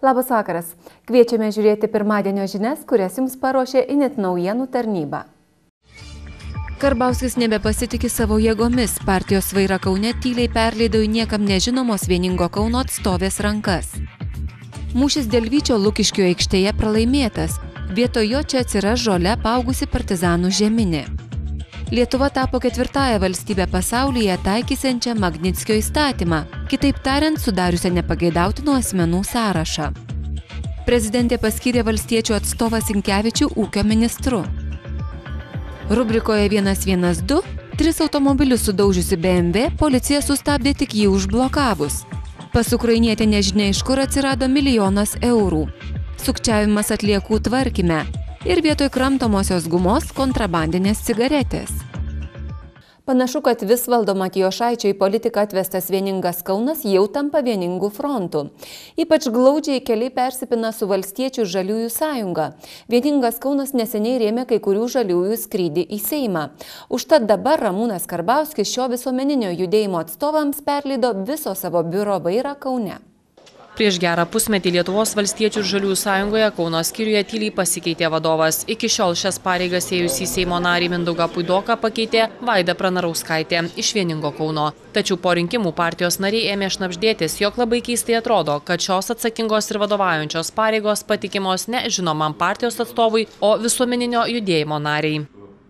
Labas vakaras. Kviečiame žiūrėti pirmadienio žinias, kurias jums paruošė Init naujienų tarnyba. Karbauskis nebepasitikė savo jėgomis, partijos vaira Kaune tyliai perleido į niekam nežinomos vieningo Kauno atstovės rankas. Mūšis dėl Vyčio Lukiškio aikštėje pralaimėtas, vietoj jo čia atsiras žole paaugusi partizanų žeminė lietuva tapo ketvirtąja valstybe pasaulyje taikysiančia magnickio įstatymą kitaip tariant sudariusią nepageidautinų asmenų sąrašą prezidentė paskyrė valstiečių atstovą sinkevičių ūkio ministru rubrikoje vienas vienas du tris automobilius sudaužiusi BMW policija sustabdė tik jį užblokavus. Pas ukrainietę nežinia iš kur atsirado milijonas eurų. Sukčiavimas atliekų tvarkime ir vietoj kramtomosios gumos kontrabandinės cigaretės. Panašu, kad Visvaldo Matijošaičio į politiką atvestas vieningas Kaunas jau tampa vieningų frontų. Ypač glaudžiai keliai persipina su valstiečių žaliųjų sąjunga. Vieningas Kaunas neseniai rėmė kai kurių žaliųjų skrydį į Seimą. Užtat dabar Ramūnas Karbauskis šio visuomeninio judėjimo atstovams perleido viso savo biuro vairą Kaune prieš gerą pusmetį lietuvos valstiečių ir žaliųjų sąjungoje kauno skyriuje tyliai pasikeitė vadovas iki šiol šias pareigas ėjusį seimo narį mindaugą puidoką pakeitė vaida pranarauskaitė iš vieningo kauno tačiau po rinkimų partijos nariai ėmė šnabždėtis jog labai keistai atrodo kad šios atsakingos ir vadovaujančios pareigos patikimos ne žinomam partijos atstovui o visuomeninio judėjimo narei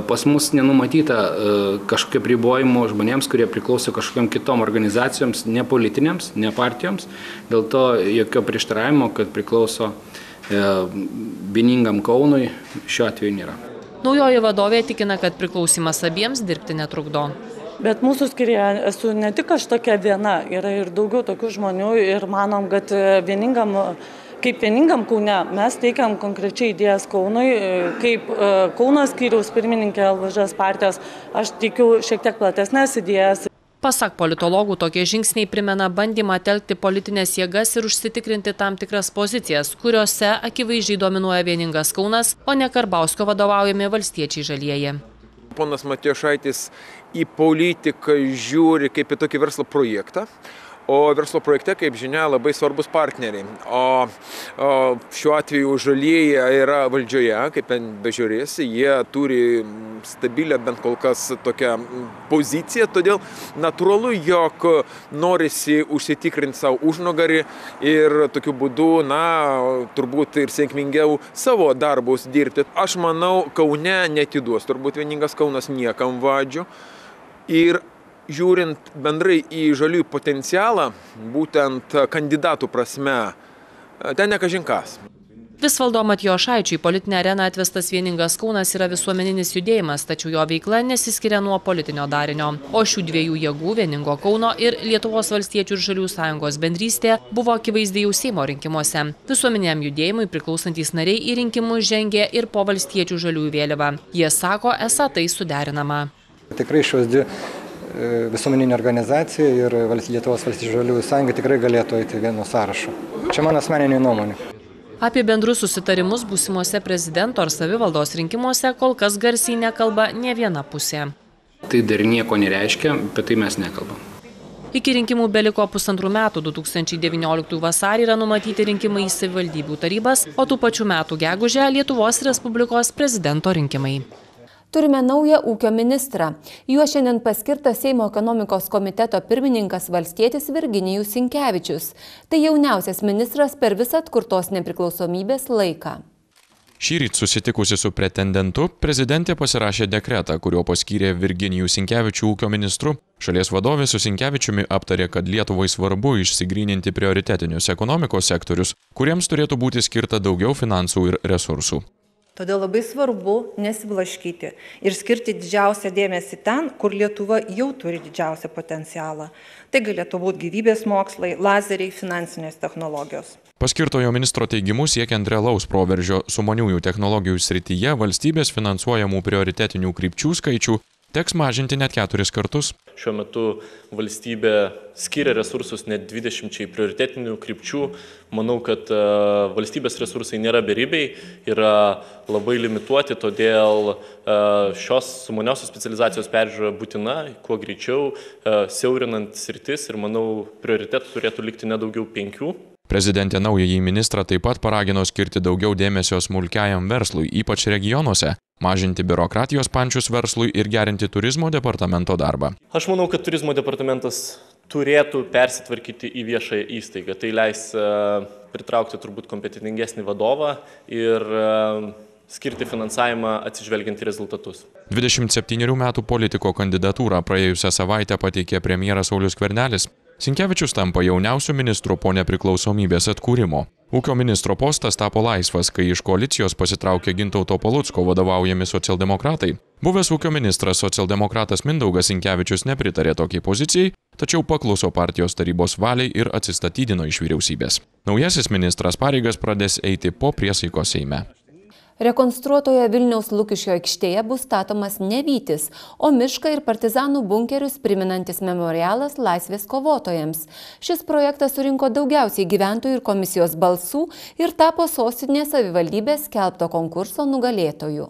Pas mus nenumatyta e, kažkokio pribojimo žmonėms, kurie priklauso kažkokiam kitom organizacijoms, ne politinėms, ne partijoms. Dėl to jokio prieštaravimo, kad priklauso e, vieningam Kaunui, šiuo atveju nėra. Naujoji vadovė tikina, kad priklausimas abiems dirbti netrukdo. Bet mūsų skiria esu ne tik aš tokia viena, yra ir daugiau tokių žmonių ir manom, kad vieningam kaip vieningam Kaune mes teikiam konkrečiai idėjas Kaunui, e, kaip e, Kauno skyriaus pirmininkė LVŽS partijos, aš teikiu šiek tiek platesnės idėjas. Pasak politologų, tokie žingsniai primena bandymą telkti politinės jėgas ir užsitikrinti tam tikras pozicijas, kuriuose akivaizdžiai dominuoja vieningas Kaunas, o ne Karbauskio vadovaujami valstiečiai žalieji. Ponas Matijošaitis į politiką žiūri kaip į tokį verslo projektą, o verslo projekte, kaip žinia, labai svarbus partneriai. O, o šiuo atveju žalieji yra valdžioje, kaip ten bežiūrėsi, jie turi stabilę bent kol kas tokią poziciją, todėl natūralu, jog norisi užsitikrinti savo užnugarį ir tokiu būdu, na, turbūt ir sėkmingiau savo darbus dirbti. Aš manau, Kaune netiduos, turbūt vieningas Kaunas niekam vadžiu. Ir žiūrint bendrai į žaliųjų potencialą, būtent kandidatų prasme, ten nekažinkas. Visvaldo Matijošaičiui politinę areną atvestas vieningas Kaunas yra visuomeninis judėjimas, tačiau jo veikla nesiskiria nuo politinio darinio. O šių dviejų jėgų vieningo Kauno ir Lietuvos valstiečių ir žalių sąjungos bendrystė buvo akivaizdai jau Seimo rinkimuose. Visuomeniam judėjimui priklausantys nariai į rinkimus žengė ir po valstiečių žaliųjų vėliavą. Jie sako, esą tai suderinama. Tikrai šios dvi visuomeninė organizacija ir Lietuvos valstybių žaliųjų sąjunga tikrai galėtų eiti vienu sąrašu. Čia mano asmeninė nuomonė. Apie bendrus susitarimus būsimuose prezidento ar savivaldos rinkimuose kol kas garsiai nekalba ne viena pusė. Tai dar nieko nereiškia, apie tai mes nekalbam. Iki rinkimų beliko pusantrų metų, 2019 vasarį yra numatyti rinkimai į savivaldybių tarybas, o tų pačių metų gegužę Lietuvos Respublikos prezidento rinkimai turime naują ūkio ministrą. Juo šiandien paskirtas Seimo ekonomikos komiteto pirmininkas valstietis Virginijus Sinkevičius. Tai jauniausias ministras per visą atkurtos nepriklausomybės laiką. Šįryt susitikusi su pretendentu, prezidentė pasirašė dekretą, kuriuo paskyrė Virginijų Sinkevičių ūkio ministru. Šalies vadovė su Sinkevičiumi aptarė, kad Lietuvai svarbu išsigryninti prioritetinius ekonomikos sektorius, kuriems turėtų būti skirta daugiau finansų ir resursų. Todėl labai svarbu nesiblaškyti ir skirti didžiausią dėmesį ten, kur Lietuva jau turi didžiausią potencialą. Tai galėtų būti gyvybės mokslai, lazeriai, finansinės technologijos. Paskirtojo ministro teigimu siekiant realaus proveržio sumaniųjų technologijų srityje valstybės finansuojamų prioritetinių krypčių skaičių teks mažinti net keturis kartus. Šiuo metu valstybė skiria resursus net 20 prioritetinių krypčių. Manau, kad e, valstybės resursai nėra beribiai, yra labai limituoti, todėl e, šios sumaniosios specializacijos peržiūra būtina, kuo greičiau, e, siaurinant sritis ir manau, prioritetų turėtų likti nedaugiau penkių Prezidentė naująjį ministrą taip pat paragino skirti daugiau dėmesio smulkiajam verslui, ypač regionuose, mažinti biurokratijos pančius verslui ir gerinti turizmo departamento darbą. Aš manau, kad turizmo departamentas turėtų persitvarkyti į viešąją įstaigą. Tai leis e, pritraukti turbūt kompetitingesnį vadovą ir e, skirti finansavimą atsižvelgiant į rezultatus. 27 metų politiko kandidatūrą praėjusią savaitę pateikė premjeras Saulis Kvernelis sinkevičius tampa jauniausiu ministru po nepriklausomybės atkūrimo ūkio ministro postas tapo laisvas kai iš koalicijos pasitraukė gintauto palucko vadovaujami socialdemokratai buvęs ūkio ministras socialdemokratas mindaugas sinkevičius nepritarė tokiai pozicijai tačiau pakluso partijos tarybos valiai ir atsistatydino iš vyriausybės naujasis ministras pareigas pradės eiti po priesaikos seime Rekonstruotoje Vilniaus Lukišio aikštėje bus statomas nevytis, o mišką ir partizanų bunkerius priminantis memorialas laisvės kovotojams. Šis projektas surinko daugiausiai gyventojų ir komisijos balsų ir tapo sostinės savivaldybės skelbto konkurso nugalėtojų.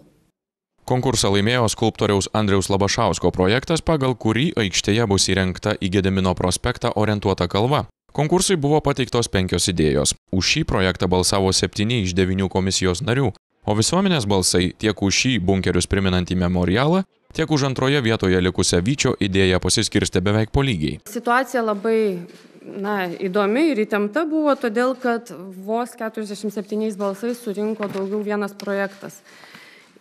Konkursą laimėjo skulptoriaus Andriaus Labašausko projektas, pagal kurį aikštėje bus įrengta į Gedemino prospektą orientuota kalva. Konkursui buvo pateiktos penkios idėjos. Už šį projektą balsavo septyni iš devinių komisijos narių o visuomenės balsai tiek už šį bunkerius primenantį memorialą tiek už antroje vietoje likusią vyčio idėją pasiskirstė beveik po lygiai situacija labai na įdomi ir įtempta buvo todėl kad vos keturiasdešimt septyniais balsais surinko daugiau vienas projektas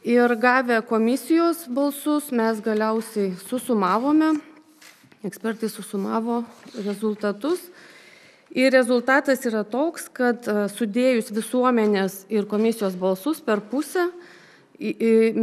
ir gavę komisijos balsus mes galiausiai susumavome ekspertai susumavo rezultatus ir rezultatas yra toks, kad e, sudėjus visuomenės ir komisijos balsus per pusę,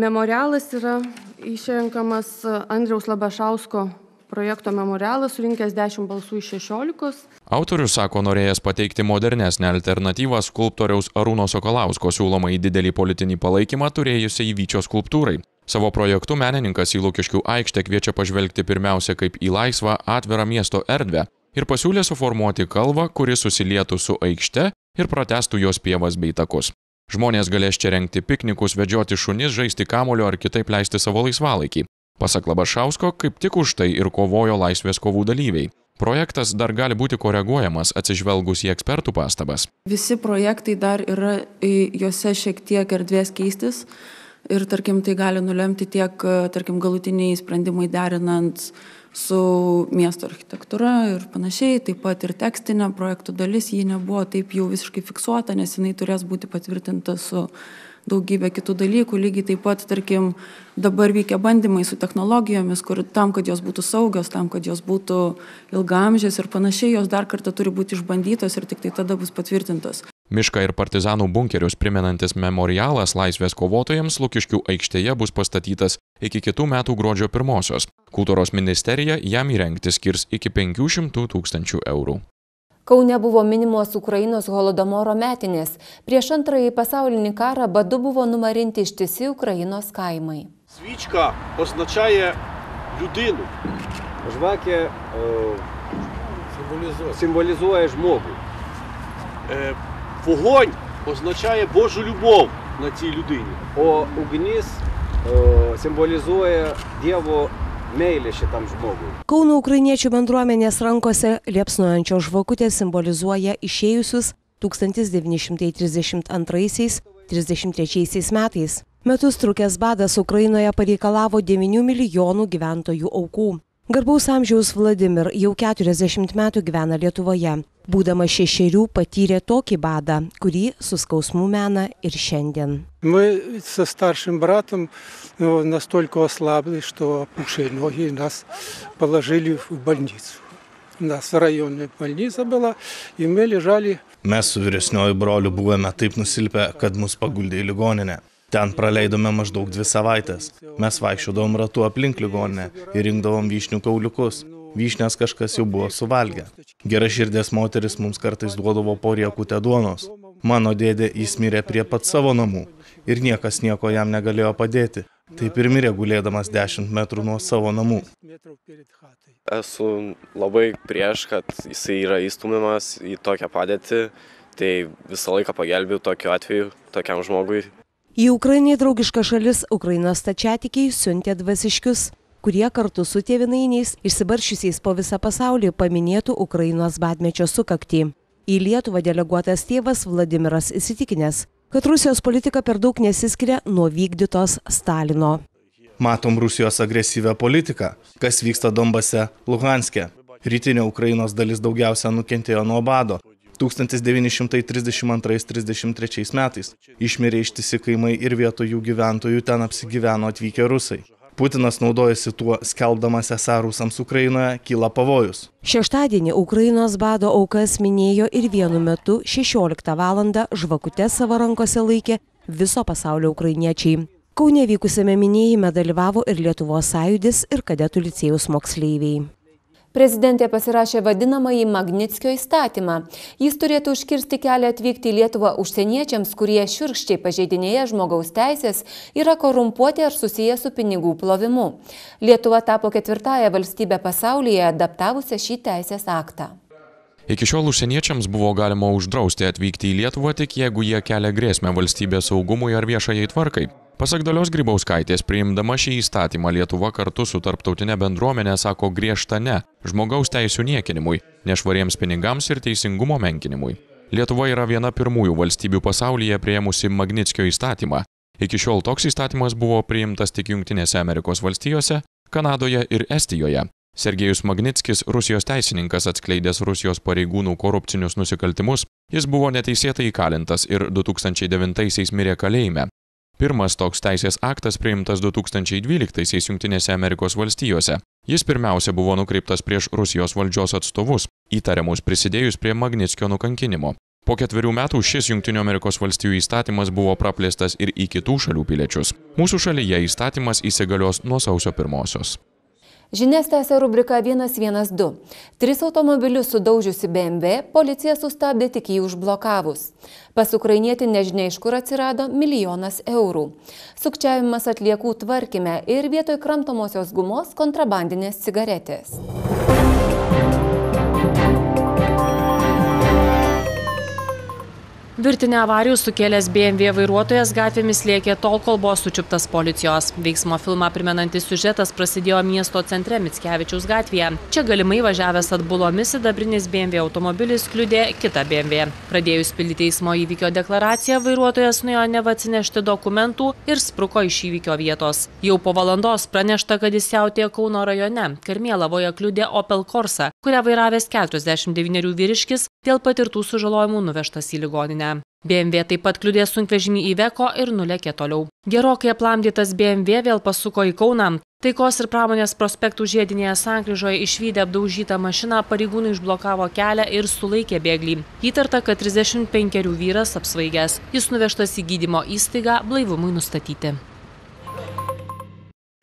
memorialas yra išrenkamas e, Andriaus Labašausko projekto memorialas surinkęs 10 balsų iš 16. Autorius sako norėjęs pateikti modernesnę alternatyvą skulptoriaus Arūno Sokolausko siūlomai didelį politinį palaikymą turėjusiai vyčio skulptūrai. Savo projektu menininkas į Lukiškių aikštę kviečia pažvelgti pirmiausia kaip į laisvą, atvirą miesto erdvę, ir pasiūlė suformuoti kalvą, kuri susilietų su aikšte ir pratestų jos pievas bei takus. Žmonės galės čia renkti piknikus, vedžioti šunis, žaisti kamulio ar kitaip leisti savo laisvalaikį. Pasak Labašausko, kaip tik už tai ir kovojo laisvės kovų dalyviai. Projektas dar gali būti koreguojamas atsižvelgus į ekspertų pastabas. Visi projektai dar yra, juose šiek tiek erdvės keistis ir, tarkim, tai gali nulemti tiek, tarkim, galutiniai sprendimai derinant uh, su miesto architektūra ir panašiai, taip pat ir tekstinė projektų dalis, ji nebuvo taip jau visiškai fiksuota, nes jinai turės būti patvirtinta su daugybė kitų dalykų, lygiai taip pat, tarkim, dabar vykia bandymai su technologijomis, kur tam, kad jos būtų saugios, tam, kad jos būtų ilgamžės ir panašiai, jos dar kartą turi būti išbandytos ir tik tai tada bus patvirtintos mišką ir partizanų bunkerius primenantis memorialas laisvės kovotojams lukiškių aikštėje bus pastatytas iki kitų metų gruodžio pirmosios kultūros ministerija jam įrengti skirs iki penkių šimtų tūkstančių eurų Kaune buvo minimos Ukrainos holodomoro metinės. Prieš antrąjį pasaulinį karą badu buvo numarinti ištisi Ukrainos kaimai. Svička označiaja liudinų. Žvakė e, simbolizuoja žmogų. E, Вогонь означає Божу любов на цій людині. О угніс simbolizuoja Dievo meilė šitam žmogui. Kauno ukrainiečių bendruomenės rankose liepsnojančio žvakutė simbolizuoja išėjusius 1932-33 metais. Metus trukęs badas Ukrainoje pareikalavo 9 milijonų gyventojų aukų garbaus amžiaus vladimir jau keturiasdešimt metų gyvena lietuvoje būdamas šešerių patyrė tokį badą kurį su skausmu mena ir šiandien Мы со старшим братом настолько ослабли, что опухшие ноги нас положили в больницу. У нас районная больница была, и мы лежали. Mes su vyresniuoju broliu buvome taip nusilpę, kad mus paguldė į ligoninę ten praleidome maždaug dvi savaites mes vaikščiodavom ratu aplink ligoninę ir rinkdavom vyšnių kauliukus vyšnias kažkas jau buvo suvalgę geraširdės moterys mums kartais duodavo po riekutę duonos mano dėdė jis mirė prie pat savo namų ir niekas nieko jam negalėjo padėti taip ir mirė gulėdamas dešimt metrų nuo savo namų esu labai prieš kad jisai yra įstumiamas į tokią padėtį tai visą laiką pagelbėju tokiu atveju tokiam žmogui į Ukrainai draugišką šalis Ukrainos stačiatikiai siuntė dvasiškius, kurie kartu su tėvinainiais išsibaršiusiais po visą pasaulį paminėtų Ukrainos badmečio sukaktį. Į Lietuvą deleguotas tėvas Vladimiras įsitikinęs, kad Rusijos politika per daug nesiskiria nuo vykdytos Stalino. Matom Rusijos agresyvę politiką, kas vyksta Dombase, Luhanske. Rytinė Ukrainos dalis daugiausia nukentėjo nuo bado, tūkstantis devyni šimtai trisdešim antrais trisdešim trečiais metais išmirė ištisi kaimai ir vietoj jų gyventojų ten apsigyveno atvykę rusai putinas naudojasi tuo skelbdamas esą rusams ukrainoje kyla pavojus šeštadienį ukrainos bado aukas minėjo ir vienu metu šešioliktą valandą žvakutes savo rankose laikė viso pasaulio ukrainiečiai kaune vykusiame minėjime dalyvavo ir lietuvos sąjūdis ir kadetų licėjaus moksleiviai Prezidentė pasirašė vadinamąjį Magnitskio įstatymą. Jis turėtų užkirsti kelią atvykti į Lietuvą užsieniečiams, kurie širkščiai pažeidinėja žmogaus teisės, yra korumpuoti ar susiję su pinigų plovimu. Lietuva tapo ketvirtąją valstybę pasaulyje adaptavusią šį teisės aktą iki šiol užsieniečiams buvo galima uždrausti atvykti į lietuvą tik jeigu jie kelia grėsmę valstybės saugumui ar viešajai tvarkai pasak dalios grybauskaitės priimdama šį įstatymą lietuva kartu su tarptautine bendruomene sako griežtą ne žmogaus teisių niekinimui nešvariems pinigams ir teisingumo menkinimui lietuva yra viena pirmųjų valstybių pasaulyje priėmusi magnickio įstatymą iki šiol toks įstatymas buvo priimtas tik jungtinėse amerikos valstijose kanadoje ir estijoje sergejus magnickis rusijos teisininkas atskleidęs rusijos pareigūnų korupcinius nusikaltimus jis buvo neteisėtai įkalintas ir du tūkstančiai devintaisiais mirė kalėjime pirmas toks teisės aktas priimtas du tūkstančiai dvyliktaisiais jungtinėse amerikos valstijose jis pirmiausia buvo nukreiptas prieš rusijos valdžios atstovus įtariamus prisidėjus prie magnickio nukankinimo po ketverių metų šis jungtinių amerikos valstijų įstatymas buvo praplėstas ir į kitų šalių piliečius mūsų šalyje įstatymas įsigalios nuo sausio pirmosios Žinias tęsia rubrika 112. Tris automobilius sudaužiusi BMW policija sustabdė tik jį užblokavus. Pas ukrainietį nežinia iš kur atsirado milijonas eurų. Sukčiavimas atliekų tvarkime ir vietoj kramtomosios gumos kontrabandinės cigaretės. virtinę avarijų sukėlęs bmw vairuotojas gatvėmis lėkė tol kol buvo sučiuptas policijos veiksmo filmą primenantis siužetas prasidėjo miesto centre mickevičiaus gatvėje čia galimai važiavęs atbulomis sidabrinis bmw automobilis kliudė kitą bmw pradėjus pildyti eismo įvykio deklaraciją vairuotojas nuėjo neva atsinešti dokumentų ir spruko iš įvykio vietos jau po valandos pranešta kad jis siautėjo kauno rajone karmėlavoje kliudė opel korsa kurią vairavęs keturiasdešimt devynerių vyriškis dėl patirtų sužalojimų nuvežtas į ligoninę. BMW taip pat kliudė sunkvežimį įveko ir nulekė toliau. Gerokai aplamdytas BMW vėl pasuko į Kauną. Taikos ir pramonės prospektų žiedinėje sankryžoje išvykę apdaužytą mašiną pareigūnai išblokavo kelią ir sulaikė bėglį. Įtarta, kad 35 vyras apsvaigęs. Jis nuvežtas į gydymo įstaigą blaivumui nustatyti.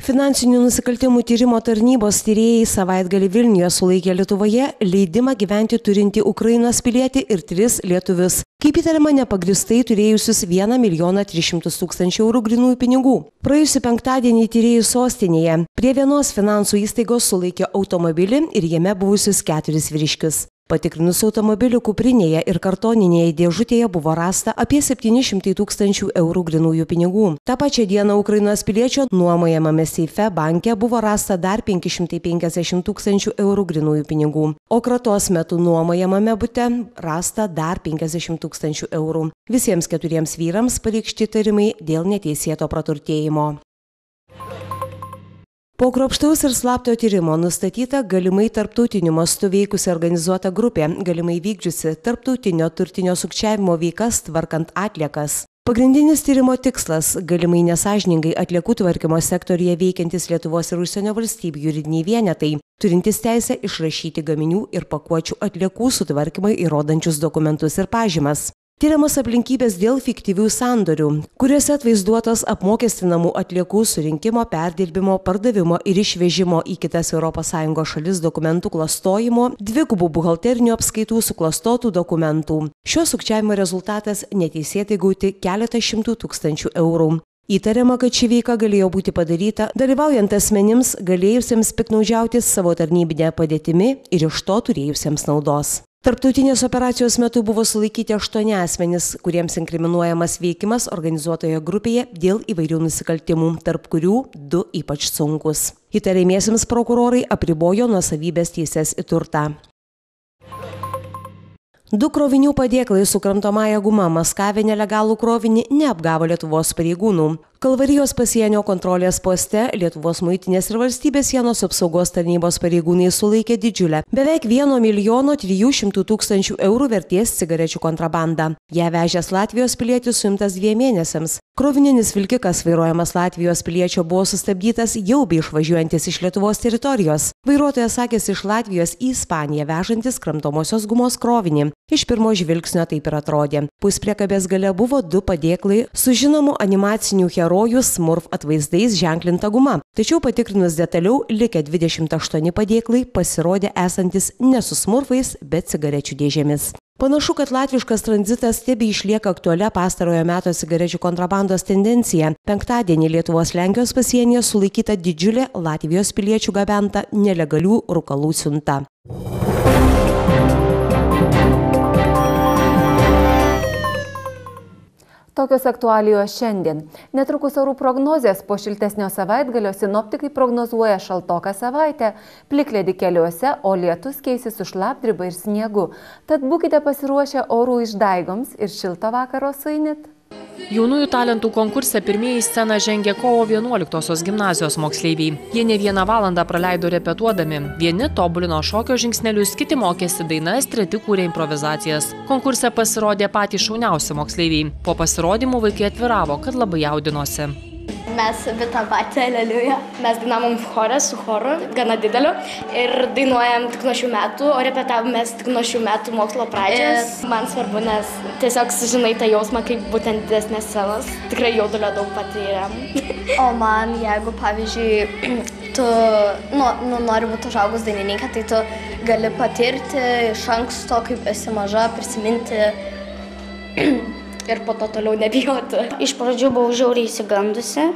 Finansinių nusikaltimų tyrimo tarnybos tyrėjai savaitgalį Vilniuje sulaikė Lietuvoje leidimą gyventi turinti Ukrainos pilietį ir tris lietuvius, kaip įtariama nepagristai turėjusius 1 milijoną 300 tūkstančių eurų grinųjų pinigų. Praėjusiu penktadienį tyrėjai sostinėje prie vienos finansų įstaigos sulaikė automobilį ir jame buvusius keturis vyriškius. Patikrinus automobilių kuprinėje ir kartoninėje dėžutėje buvo rasta apie 700 tūkstančių eurų grinųjų pinigų. Ta pačia diena Ukrainos piliečio nuomojamame seife banke buvo rasta dar 550 tūkstančių eurų grinųjų pinigų, o kratos metu nuomojamame bute rasta dar 50 tūkstančių eurų. Visiems keturiems vyrams pareikšti tarimai dėl neteisėto praturtėjimo. Po kropštaus ir slapto tyrimo nustatyta galimai tarptautiniu mastu veikusi organizuota grupė, galimai vykdžiusi tarptautinio turtinio sukčiavimo veikas tvarkant atliekas. Pagrindinis tyrimo tikslas - galimai nesažiningai atliekų tvarkymo sektorija veikiantis Lietuvos ir užsienio valstybių juridiniai vienetai, turintys teisę išrašyti gaminių ir pakuočių atliekų sutvarkymai įrodančius dokumentus ir pažymas. Tyriamas aplinkybės dėl fiktyvių sandorių, kuriuose atvaizduotas apmokestinamų atliekų surinkimo, perdirbimo, pardavimo ir išvežimo į kitas ES šalis dokumentų klastojimo, dvigubų buhalterinių apskaitų suklastotų dokumentų. Šio sukčiavimo rezultatas neteisėtai gauti keletą šimtų tūkstančių eurų. Įtariama, kad ši veika galėjo būti padaryta dalyvaujant asmenims galėjusiems piknaudžiauti savo tarnybinę padėtimi ir iš to turėjusiems naudos. Tarptautinės operacijos metu buvo sulaikyti aštuoni asmenys, kuriems inkriminuojamas veikimas organizuotoje grupėje dėl įvairių nusikaltimų, tarp kurių du ypač sunkus. Įtariamiesiams prokurorai apribojo nuosavybės teises į turtą. Du krovinių padėklai su kramtomąją gumą maskavę nelegalų krovinį neapgavo Lietuvos pareigūnų. Kalvarijos pasienio kontrolės poste Lietuvos muitinės ir valstybės sienos apsaugos tarnybos pareigūnai sulaikė didžiulę beveik 1 milijono 200 tūkstančių eurų vertės cigarečių kontrabandą. Ją vežęs Latvijos pilietis suimtas dviem mėnesiams. Krovininis vilkikas vairuojamas Latvijos piliečio buvo sustabdytas jau bei išvažiuojantis iš Lietuvos teritorijos. Vairuotojas sakėsi iš Latvijos į Ispaniją vežantis kramtomosios gumos krovinį. Iš pirmo žvilgsnio taip ir atrodė. Puspriekabės gale buvo du padėklai su žinomu animaciniu herojumi herojų smurf atvaizdais ženklinta guma. Tačiau patikrinus detaliau, likę 28 padėklai pasirodė esantis ne su smurfais, bet cigarečių dėžėmis. Panašu, kad latviškas tranzitas tebe išlieka aktualia pastarojo meto cigarečių kontrabandos tendencija. Penktadienį Lietuvos-Lenkijos pasienyje sulaikyta didžiulė Latvijos piliečių gabenta nelegalių rūkalų siunta. Tokios aktualijos šiandien. Netrukus orų prognozės po šiltesnio savaitgalio sinoptikai prognozuoja šaltoką savaitę, pliklėdi keliuose, o lietus keisis su šlapdriba ir sniegu. Tad būkite pasiruošę orų išdaigoms ir šilto vakaro su init. Jaunųjų talentų konkurse pirmieji sceną žengė kovo 11-osios gimnazijos moksleiviai. Jie ne vieną valandą praleido repetuodami. Vieni tobulino šokio žingsnelius, kiti mokėsi dainas, treti kūrė improvizacijas. Konkurse pasirodė patys šauniausi moksleiviai. Po pasirodymų vaikai atviravo, kad labai jaudinosi. Mes abi tą patį aleliuja. Mes dainavom chore su choru, gana dideliu, ir dainuojam tik nuo šių metų, o repetavom mes tik nuo šių metų mokslo pradžios. Yes. Man svarbu, nes tiesiog sužinai tą jausmą, kaip būtent didesnės scenos. Tikrai jaudulio daug patyrėm. o man, jeigu pavyzdžiui, tu nu, nu, nori būti užaugus dainininkė, tai tu gali patirti iš anksto, kaip esi maža, prisiminti ir po to toliau nebijoti. Iš pradžių buvau žiauriai įsigandusi.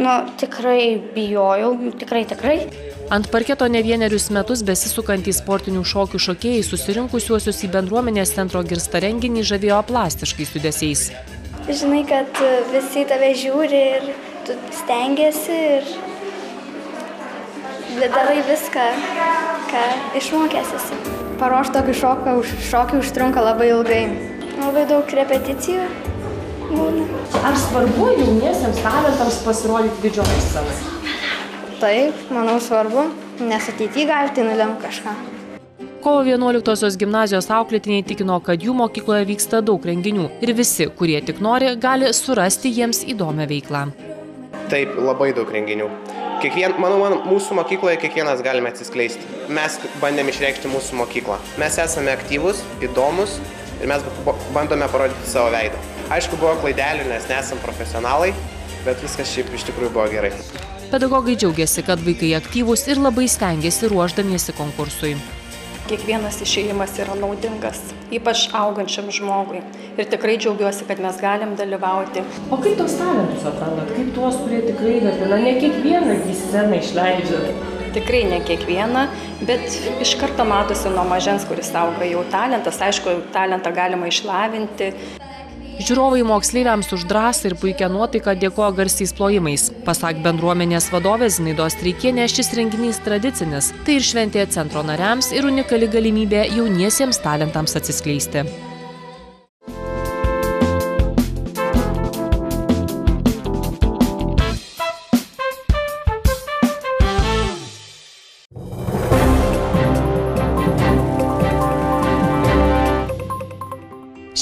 Nu, tikrai bijojau, tikrai, tikrai. Ant parketo ne vienerius metus besisukantys sportinių šokių šokėjai susirinkusiuosius į bendruomenės centro girsta renginį žavėjo plastiškais judesiais. Žinai, kad e, visi tave žiūri ir tu stengiasi ir darai viską, ką išmokęs esi. Paruošti tokį šoką, šokį užtrunka labai ilgai. Labai daug repeticijų būna. Ar svarbu jauniesiams talentams pasirodyti didžioji scenoje? Taip, manau svarbu, nes ateityje gali tai nulem kažką. Kovo 11-osios gimnazijos auklėtiniai tikino, kad jų mokykloje vyksta daug renginių ir visi, kurie tik nori, gali surasti jiems įdomią veiklą. Taip, labai daug renginių. Kiekvien, manau, man, mūsų mokykloje kiekvienas galime atsiskleisti. Mes bandėm išreikšti mūsų mokyklą. Mes esame aktyvus, įdomus ir mes bandome parodyti savo veidą. Aišku, buvo klaidelių, nes nesam profesionalai, bet viskas šiaip iš tikrųjų buvo gerai. Pedagogai džiaugiasi, kad vaikai aktyvūs ir labai stengiasi ruoždamiesi konkursui. Kiekvienas išėjimas yra naudingas, ypač augančiam žmogui. Ir tikrai džiaugiuosi, kad mes galim dalyvauti. O kaip tos talentus atrandat? Kaip tuos, kurie tikrai dar, na, ne kiekvieną į sceną išleidžiat? tikrai ne kiekvieną, bet iš karto matosi nuo mažens, kuris auga jau talentas, aišku, talentą galima išlavinti. Žiūrovai moksleiviams už drąsą ir puikią nuotaiką dėkoja garsiais plojimais. Pasak bendruomenės vadovės Naidos Treikienė, šis renginys tradicinis. Tai ir šventė centro nariams ir unikali galimybė jauniesiems talentams atsiskleisti.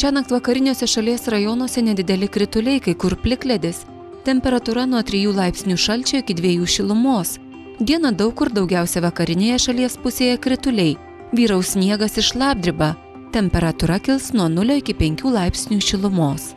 Šiąnakt vakariniuose šalies rajonuose nedideli krituliai, kai kur plikledis. Temperatūra nuo 3 laipsnių šalčio iki 2 šilumos. Diena daug kur daugiausia vakarinėje šalies pusėje krituliai. Vyraus sniegas ir šlapdriba. Temperatūra kils nuo 0 iki 5 laipsnių šilumos.